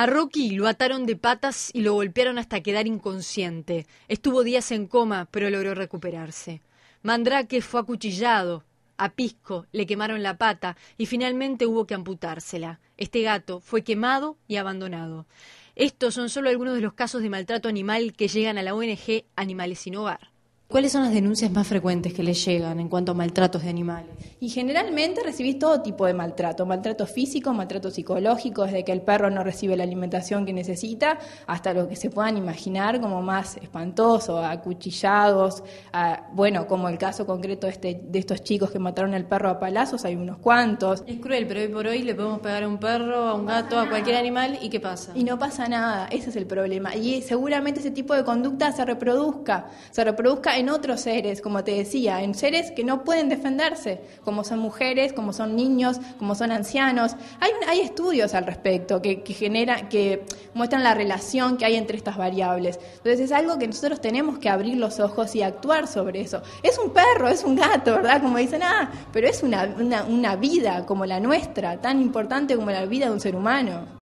A Rocky lo ataron de patas y lo golpearon hasta quedar inconsciente. Estuvo días en coma, pero logró recuperarse. Mandrake fue acuchillado. A Pisco le quemaron la pata y finalmente hubo que amputársela. Este gato fue quemado y abandonado. Estos son solo algunos de los casos de maltrato animal que llegan a la ONG Animales sin Hogar. ¿Cuáles son las denuncias más frecuentes que le llegan en cuanto a maltratos de animales? Y generalmente recibís todo tipo de maltrato, maltrato físico, maltrato psicológico, desde que el perro no recibe la alimentación que necesita, hasta lo que se puedan imaginar como más espantoso, acuchillados, bueno, como el caso concreto este, de estos chicos que mataron al perro a palazos, hay unos cuantos. Es cruel, pero hoy por hoy le podemos pegar a un perro, a un gato, a cualquier animal y ¿qué pasa? Y no pasa nada, ese es el problema. Y seguramente ese tipo de conducta se reproduzca, se reproduzca en otros seres, como te decía, en seres que no pueden defenderse, como son mujeres, como son niños, como son ancianos. Hay, hay estudios al respecto que, genera, que muestran la relación que hay entre estas variables. Entonces es algo que nosotros tenemos que abrir los ojos y actuar sobre eso. Es un perro, es un gato, ¿verdad? Como dicen, ah, pero es una vida como la nuestra, tan importante como la vida de un ser humano.